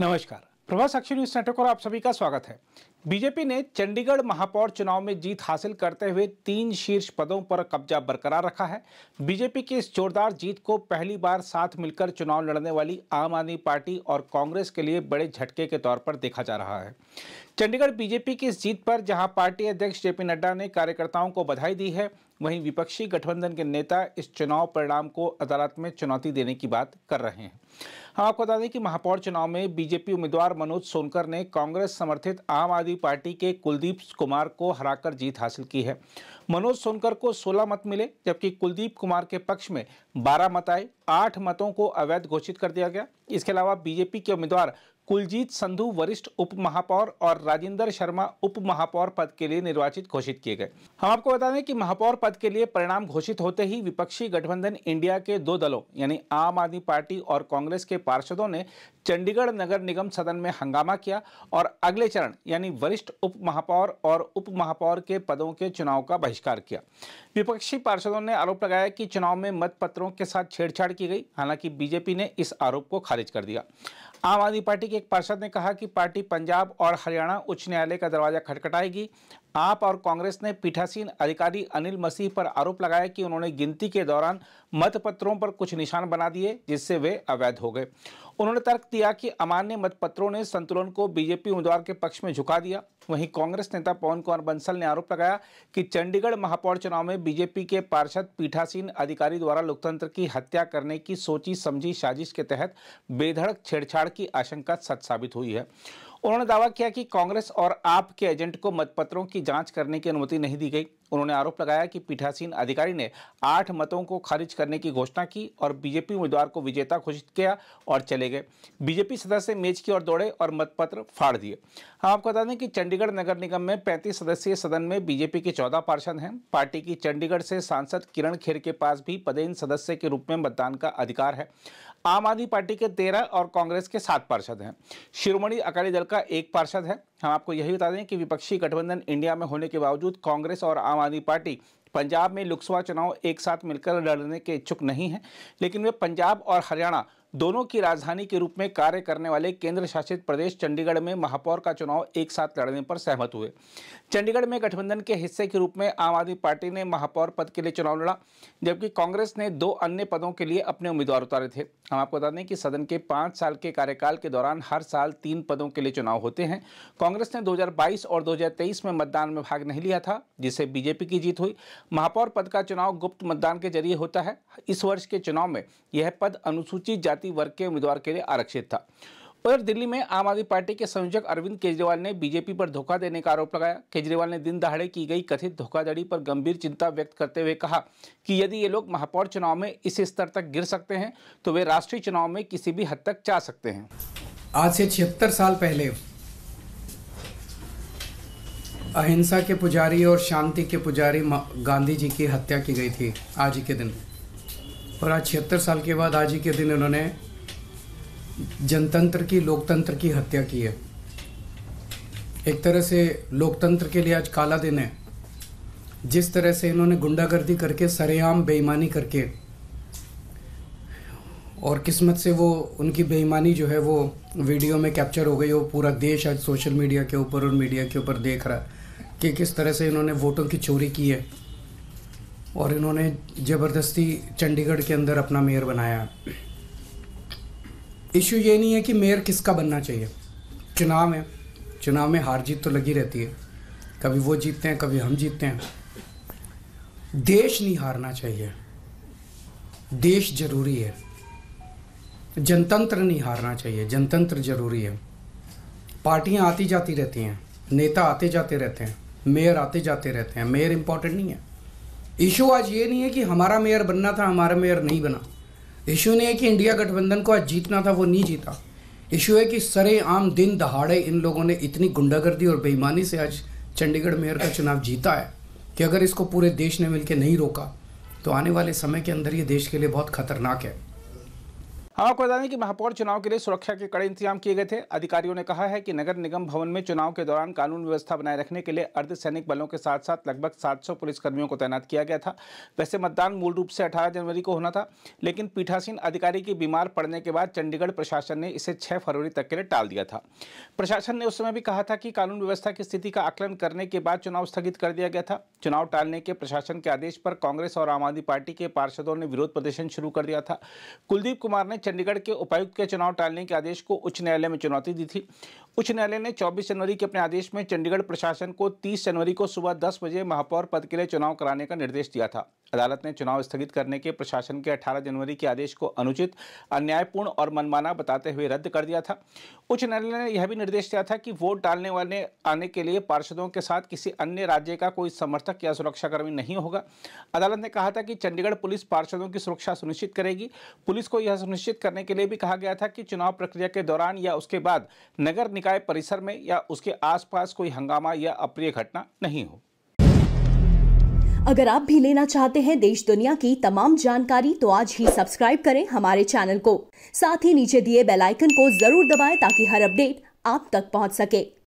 नमस्कार प्रभास अक्षर news network और आप सभी का स्वागत है बीजेपी ने चंडीगढ़ महापौर चुनाव में जीत हासिल करते हुए तीन शीर्ष पदों पर कब्जा बरकरार रखा है बीजेपी की इस जोरदार जीत को पहली बार साथ मिलकर चुनाव लड़ने वाली आम आदमी पार्टी और कांग्रेस के लिए बड़े झटके के तौर पर देखा जा रहा है चंडीगढ़ बीजेपी की इस जीत पर जहां पार्टी अध्यक्ष पी नड्डा ने कार्यकर्ताओं को बधाई दी है वहीं विपक्षी गठबंधन के नेता इस चुनाव परिणाम को अदालत में चुनौती देने की बात कर रहे हैं हम हाँ, आपको बता दें कि महापौर चुनाव में बीजेपी उम्मीदवार मनोज सोनकर ने कांग्रेस समर्थित आम आदमी समाजवादी पार्टी के कुलदीप कुमार को हराकर जीत हासिल की है मनोज सोनकर को 16 मत मिले जबकि कुलदीप कुमार के पक्ष में 12 मत आए आठ मतों को अवैध घोषित कर दिया गया इसके अलावा बीजेपी के उम्मीदवार कुलजीत संधू वरिष्ठ उप महापौर और राजेंद्र शर्मा उप महापौर पद के लिए निर्वाचित घोषित किए गए हम आपको बता दें कि महापौर पद के लिए परिणाम घोषित होते ही विपक्षी गठबंधन इंडिया के दो दलों यानी आम आदमी पार्टी और कांग्रेस के पार्षदों ने चंडीगढ़ नगर निगम सदन में हंगामा किया और अगले चरण यानी वरिष्ठ उप महापौर और उप महापौर के पदों के चुनाव का बहिष्कार किया विपक्षी पार्षदों ने आरोप लगाया कि चुनाव में मतपत्रों के साथ छेड़छाड़ दायर की गई हालांकि बीजेपी ने इस आरोप को खारिज कर दिया आम आदमी पार्टी के एक पार्षद ने कहा कि पार्टी पंजाब और हरियाणा उच्च न्यायालय का दरवाजा खटखटाएगी आप और कांग्रेस ने पीठासीन अधिकारी अनिल मसीह पर आरोप लगाया कि उन्होंने गिनती के दौरान मतपत्रों पर कुछ निशान बना दिए जिससे वे अवैध हो गए उन्होंने तर्क दिया कि अमान्य मतपत्रों ने संतुलन को बीजेपी उम्मीदवार के पक्ष में झुका दिया वहीं कांग्रेस नेता पवन कुमार बंसल ने आरोप लगाया कि चंडीगढ़ महापौर चुनाव में बीजेपी के पार्षद पीठासीन अधिकारी द्वारा लोकतंत्र की हत्या करने की सोची समझी साजिश के तहत बेधड़क छेड़छाड़ की आशंका सच साबित हुई है उन्होंने दावा किया कि कांग्रेस और आप के एजेंट को मतपत्रों की जांच करने की अनुमति नहीं दी गई उन्होंने आरोप लगाया कि पीठासीन अधिकारी ने आठ मतों को खारिज करने की घोषणा की और बीजेपी उम्मीदवार को विजेता घोषित किया और चले गए बीजेपी सदस्य मेज की ओर दौड़े और मतपत्र फाड़ दिए हम हाँ, आपको बता दें कि चंडीगढ़ नगर निगम में पैंतीस सदस्यीय सदन में बीजेपी के चौदह पार्षद हैं पार्टी की चंडीगढ़ से सांसद किरण खेर के पास भी पदेन सदस्य के रूप में मतदान का अधिकार है आम आदमी पार्टी के तेरह और कांग्रेस के सात पार्षद हैं शिरोमणि अकाली दल का एक पार्षद है हम आपको यही बता दें कि विपक्षी गठबंधन इंडिया में होने के बावजूद कांग्रेस और आम आदमी पार्टी पंजाब में लोकसभा चुनाव एक साथ मिलकर लड़ने के इच्छुक नहीं हैं लेकिन वे पंजाब और हरियाणा दोनों की राजधानी के रूप में कार्य करने वाले केंद्र शासित प्रदेश चंडीगढ़ में महापौर का चुनाव एक साथ लड़ने पर सहमत हुए चंडीगढ़ में गठबंधन के हिस्से के रूप में आम आदमी पार्टी ने महापौर पद के लिए चुनाव लड़ा जबकि कांग्रेस ने दो अन्य पदों के लिए अपने उम्मीदवार उतारे थे हम आपको बता दें कि सदन के पाँच साल के कार्यकाल के दौरान हर साल तीन पदों के लिए चुनाव होते हैं कांग्रेस ने दो और दो में मतदान में भाग नहीं लिया था जिससे बीजेपी की जीत हुई महापौर पद का चुनाव गुप्त मतदान के जरिए होता है इस वर्ष के चुनाव में यह पद अनुसूचित जाति जनजाति वर्ग के उम्मीदवार के लिए आरक्षित था उधर दिल्ली में आम आदमी पार्टी के संयोजक अरविंद केजरीवाल ने बीजेपी पर धोखा देने का आरोप लगाया केजरीवाल ने दिन दहाड़े की गई कथित धोखाधड़ी पर गंभीर चिंता व्यक्त करते हुए कहा कि यदि ये लोग महापौर चुनाव में इस स्तर तक गिर सकते हैं तो वे राष्ट्रीय चुनाव में किसी भी हद तक जा सकते हैं आज से छिहत्तर साल पहले अहिंसा के पुजारी और शांति के पुजारी गांधी जी की हत्या की गई थी आज ही के दिन और आज छिहत्तर साल के बाद आज ही के दिन उन्होंने जनतंत्र की लोकतंत्र की हत्या की है एक तरह से लोकतंत्र के लिए आज काला दिन है जिस तरह से इन्होंने गुंडागर्दी करके सरेआम बेईमानी करके और किस्मत से वो उनकी बेईमानी जो है वो वीडियो में कैप्चर हो गई वो पूरा देश आज सोशल मीडिया के ऊपर और मीडिया के ऊपर देख रहा है कि किस तरह से इन्होंने वोटों की चोरी की है और इन्होंने ज़बरदस्ती चंडीगढ़ के अंदर अपना मेयर बनाया इशू ये नहीं है कि मेयर किसका बनना चाहिए चुनाव है चुनाव में हार जीत तो लगी रहती है कभी वो जीतते हैं कभी हम जीतते हैं देश नहीं हारना चाहिए देश ज़रूरी है जनतंत्र नहीं हारना चाहिए जनतंत्र ज़रूरी है पार्टियाँ आती जाती रहती हैं नेता आते जाते रहते हैं मेयर आते जाते रहते हैं मेयर इम्पॉर्टेंट नहीं है इशू आज ये नहीं है कि हमारा मेयर बनना था हमारा मेयर नहीं बना इशू नहीं है कि इंडिया गठबंधन को आज जीतना था वो नहीं जीता इशू है कि सरे आम दिन दहाड़े इन लोगों ने इतनी गुंडागर्दी और बेईमानी से आज चंडीगढ़ मेयर का चुनाव जीता है कि अगर इसको पूरे देश ने मिलकर नहीं रोका तो आने वाले समय के अंदर ये देश के लिए बहुत खतरनाक है हम हाँ, आपको बता दें कि महापौर चुनाव के लिए सुरक्षा के कड़े इंतजाम किए गए थे अधिकारियों ने कहा है कि नगर निगम भवन में चुनाव के दौरान कानून व्यवस्था बनाए रखने के लिए अर्धसैनिक बलों के साथ साथ लगभग 700 पुलिसकर्मियों को तैनात किया गया था वैसे मतदान मूल रूप से 18 जनवरी को होना था लेकिन पीठासीन अधिकारी के बीमार पड़ने के बाद चंडीगढ़ प्रशासन ने इसे छः फरवरी तक के लिए टाल दिया था प्रशासन ने उस समय भी कहा था कि कानून व्यवस्था की स्थिति का आकलन करने के बाद चुनाव स्थगित कर दिया गया था चुनाव टालने के प्रशासन के आदेश पर कांग्रेस और आम आदमी पार्टी के पार्षदों ने विरोध प्रदर्शन शुरू कर दिया था कुलदीप कुमार ने चंडीगढ़ के उपायुक्त के चुनाव टालने के आदेश को उच्च न्यायालय में चुनौती दी थी उच्च न्यायालय ने 24 जनवरी के अपने आदेश में चंडीगढ़ प्रशासन को 30 जनवरी को सुबह 10 बजे महापौर पद के लिए चुनाव कराने का निर्देश दिया था अदालत ने चुनाव स्थगित करने के प्रशासन के 18 जनवरी के आदेश को अनुचित अन्यायपूर्ण और मनमाना बताते हुए रद्द कर दिया था उच्च न्यायालय ने यह भी निर्देश दिया था कि वोट डालने वाले आने के लिए पार्षदों के साथ किसी अन्य राज्य का कोई समर्थक या सुरक्षाकर्मी नहीं होगा अदालत ने कहा था कि चंडीगढ़ पुलिस पार्षदों की सुरक्षा सुनिश्चित करेगी पुलिस को यह सुनिश्चित करने के लिए भी कहा गया था कि चुनाव प्रक्रिया के दौरान या उसके बाद नगर निकाय परिसर में या उसके आसपास कोई हंगामा या अप्रिय घटना नहीं हो अगर आप भी लेना चाहते हैं देश दुनिया की तमाम जानकारी तो आज ही सब्सक्राइब करें हमारे चैनल को साथ ही नीचे दिए बेलाइकन को जरूर दबाए ताकि हर अपडेट आप तक पहुँच सके